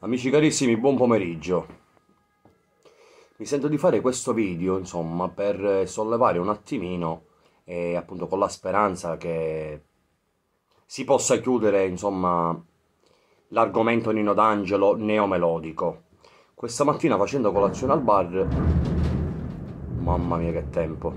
Amici carissimi, buon pomeriggio. Mi sento di fare questo video, insomma, per eh, sollevare un attimino e eh, appunto con la speranza che si possa chiudere, insomma, l'argomento Nino D'Angelo neomelodico. Questa mattina facendo colazione al bar, mamma mia che tempo,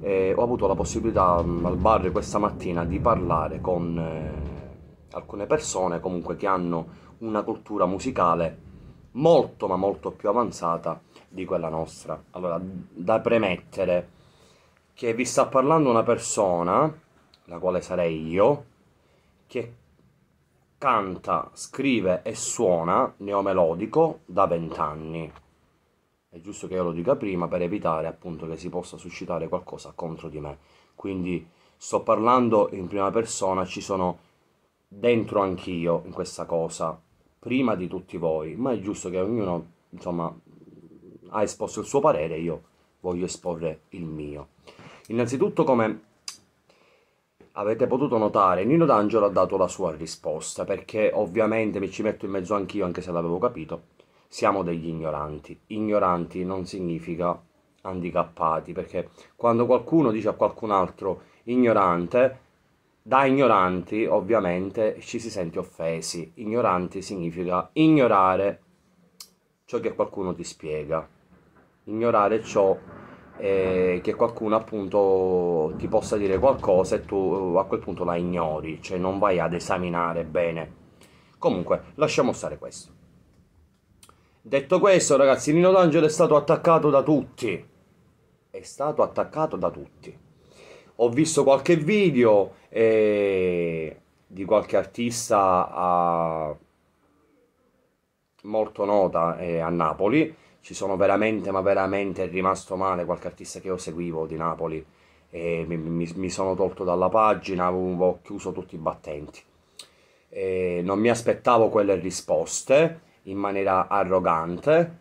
e eh, ho avuto la possibilità mm, al bar questa mattina di parlare con eh, alcune persone comunque che hanno una cultura musicale molto ma molto più avanzata di quella nostra. Allora, da premettere che vi sta parlando una persona, la quale sarei io, che canta, scrive e suona neomelodico da vent'anni. È giusto che io lo dica prima per evitare appunto che si possa suscitare qualcosa contro di me. Quindi sto parlando in prima persona, ci sono dentro anch'io in questa cosa prima di tutti voi, ma è giusto che ognuno, insomma, ha esposto il suo parere, io voglio esporre il mio. Innanzitutto, come avete potuto notare, Nino D'Angelo ha dato la sua risposta, perché ovviamente mi ci metto in mezzo anch'io, anche se l'avevo capito, siamo degli ignoranti. Ignoranti non significa handicappati, perché quando qualcuno dice a qualcun altro ignorante, da ignoranti ovviamente ci si sente offesi. Ignoranti significa ignorare ciò che qualcuno ti spiega, ignorare ciò eh, che qualcuno appunto ti possa dire qualcosa e tu eh, a quel punto la ignori, cioè non vai ad esaminare bene. Comunque, lasciamo stare questo. Detto questo, ragazzi, Nino D'Angelo è stato attaccato da tutti. È stato attaccato da tutti ho visto qualche video eh, di qualche artista eh, molto nota eh, a Napoli. Ci sono veramente, ma veramente rimasto male qualche artista che io seguivo di Napoli. Mi, mi, mi, sono tolto dalla pagina, avevo chiuso tutti i battenti. non mi aspettavo quelle risposte in maniera arrogante.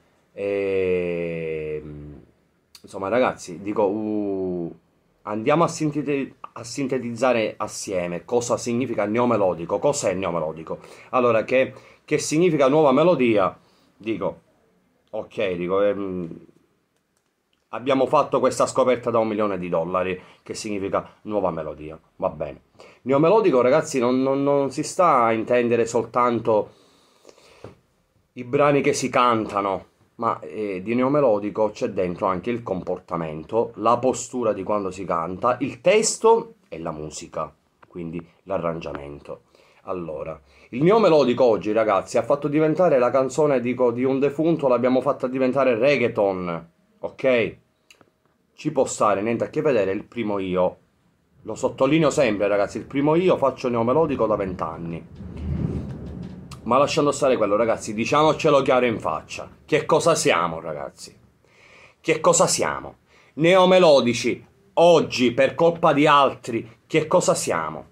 insomma, ragazzi, dico. Uh, andiamo a, sinteti- a, sintetizzare assieme cosa significa neomelodico, cos'è neomelodico. Allora, che, che significa nuova melodia? Dico, ok, dico, ehm, abbiamo fatto questa scoperta da un milione di dollari, che significa nuova melodia, va bene. Neomelodico, ragazzi, non, non, non si sta a intendere soltanto i brani che si cantano, ma eh, di neomelodico c'è dentro anche il comportamento, la postura di quando si canta, il testo e la musica, quindi l'arrangiamento. Allora, il neomelodico oggi, ragazzi, ha fatto diventare la canzone dico, di un defunto, l'abbiamo fatta diventare reggaeton, ok? Ci può stare, niente a che vedere, il primo io. Lo sottolineo sempre, ragazzi, il primo io faccio neomelodico da vent'anni. Ma lasciando stare quello, ragazzi, diciamocelo chiaro in faccia. Che cosa siamo, ragazzi? Che cosa siamo? Neomelodici, oggi, per colpa di altri, che cosa siamo?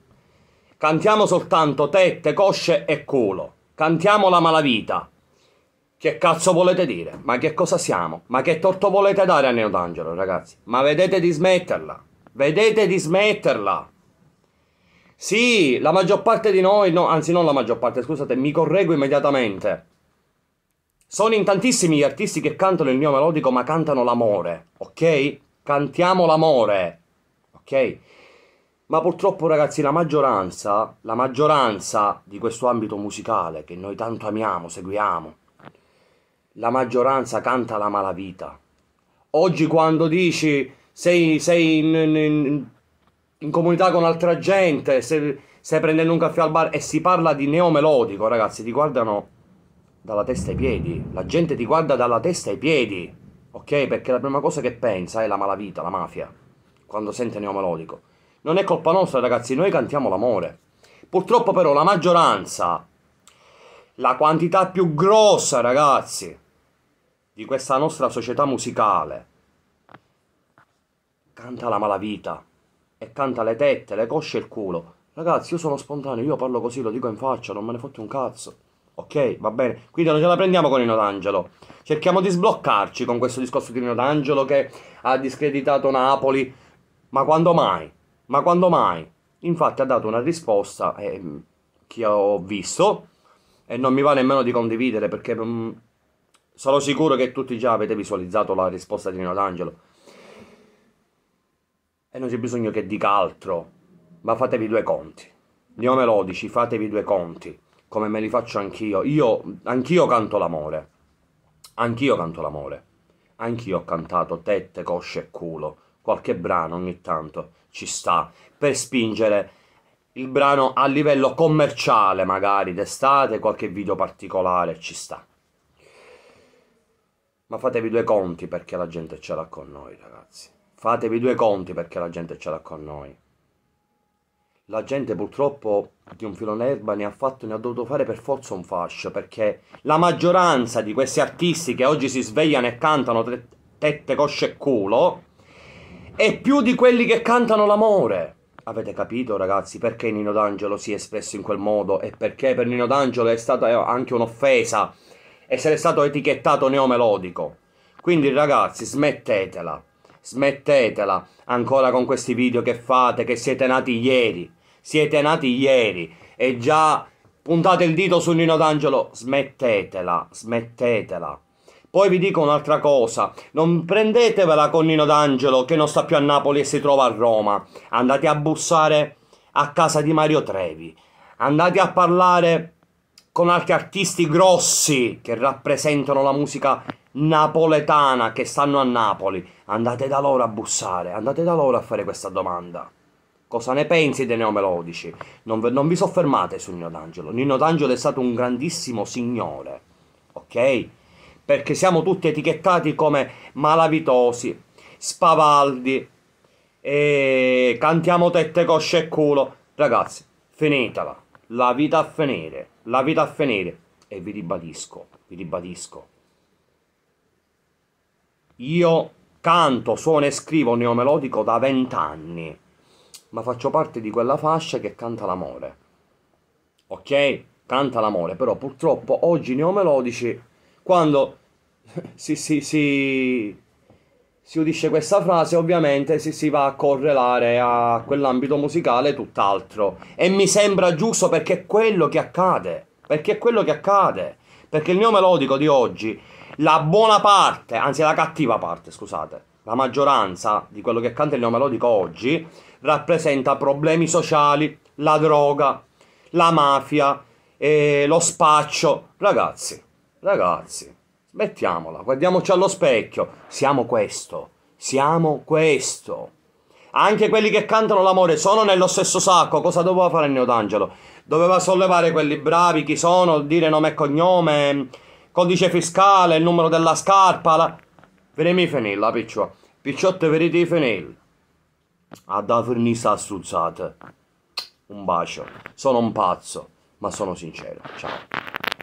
Cantiamo soltanto tette, cosce e culo. Cantiamo la malavita. Che cazzo volete dire? Ma che cosa siamo? Ma che torto volete dare a Neodangelo, ragazzi? Ma vedete di smetterla. Vedete di smetterla. Sì, la maggior parte di noi, no, anzi non la maggior parte, scusate, mi correggo immediatamente. Sono in tantissimi gli artisti che cantano il mio melodico ma cantano l'amore, ok? Cantiamo l'amore, ok? Ma purtroppo ragazzi la maggioranza, la maggioranza di questo ambito musicale che noi tanto amiamo, seguiamo, la maggioranza canta la malavita. Oggi quando dici sei, sei in, in, in in comunità con altra gente, se stai prendendo un caffè al bar e si parla di neomelodico, ragazzi, ti guardano dalla testa ai piedi. La gente ti guarda dalla testa ai piedi, ok? Perché la prima cosa che pensa è la malavita, la mafia, quando sente neomelodico. Non è colpa nostra, ragazzi, noi cantiamo l'amore. Purtroppo però la maggioranza, la quantità più grossa, ragazzi, di questa nostra società musicale, canta la malavita e canta le tette, le cosce e il culo. Ragazzi, io sono spontaneo, io parlo così, lo dico in faccia, non me ne fotti un cazzo. Ok, va bene. Quindi non ce la prendiamo con Nino D'Angelo. Cerchiamo di sbloccarci con questo discorso di Nino D'Angelo che ha discreditato Napoli. Ma quando mai? Ma quando mai? Infatti ha dato una risposta eh, che ho visto e non mi va nemmeno di condividere perché mh, mm, sono sicuro che tutti già avete visualizzato la risposta di Nino D'Angelo. E non c'è bisogno che dica altro, ma fatevi due conti. Neomelodici, fatevi due conti, come me li faccio anch'io. Io, anch'io canto l'amore. Anch'io canto l'amore. Anch'io ho cantato tette, cosce e culo. Qualche brano ogni tanto ci sta per spingere il brano a livello commerciale, magari d'estate, qualche video particolare ci sta. Ma fatevi due conti perché la gente ce l'ha con noi, ragazzi fatevi due conti perché la gente ce l'ha con noi. La gente purtroppo di un filo d'erba ne ha fatto ne ha dovuto fare per forza un fascio perché la maggioranza di questi artisti che oggi si svegliano e cantano tre, tette, cosce e culo è più di quelli che cantano l'amore. Avete capito ragazzi perché Nino D'Angelo si è espresso in quel modo e perché per Nino D'Angelo è stata anche un'offesa essere stato etichettato neomelodico. Quindi ragazzi smettetela. Smettetela ancora con questi video che fate, che siete nati ieri. Siete nati ieri e già puntate il dito su Nino D'Angelo. Smettetela, smettetela. Poi vi dico un'altra cosa, non prendetevela con Nino D'Angelo che non sta più a Napoli e si trova a Roma. Andate a bussare a casa di Mario Trevi, andate a parlare con altri artisti grossi che rappresentano la musica italiana, napoletana che stanno a Napoli. Andate da loro a bussare, andate da loro a fare questa domanda. Cosa ne pensi dei neomelodici? Non, non vi soffermate su Nino D'Angelo. Nino D'Angelo è stato un grandissimo signore, ok? Perché siamo tutti etichettati come malavitosi, spavaldi, e cantiamo tette, cosce e culo. Ragazzi, finitela. La vita a finire, la vita a finire. E vi ribadisco, vi ribadisco io canto, suono e scrivo neomelodico da vent'anni, ma faccio parte di quella fascia che canta l'amore. Ok? Canta l'amore, però purtroppo oggi i neomelodici, quando si, si, si, si udisce questa frase, ovviamente si, si va a correlare a quell'ambito musicale tutt'altro. E mi sembra giusto perché è quello che accade. Perché è quello che accade. Perché il neomelodico di oggi la buona parte, anzi la cattiva parte, scusate, la maggioranza di quello che canta il neomelodico oggi rappresenta problemi sociali, la droga, la mafia, eh, lo spaccio. Ragazzi, ragazzi, smettiamola, guardiamoci allo specchio. Siamo questo, siamo questo. Anche quelli che cantano l'amore sono nello stesso sacco. Cosa doveva fare il Neodangelo? Doveva sollevare quelli bravi, chi sono, dire nome e cognome codice fiscale, il numero della scarpa, la... Vedemi i fenelli, picciò. Picciotte, vedete i fenelli. A da fornisa assuzzate. Un bacio. Sono un pazzo, ma sono sincero. Ciao.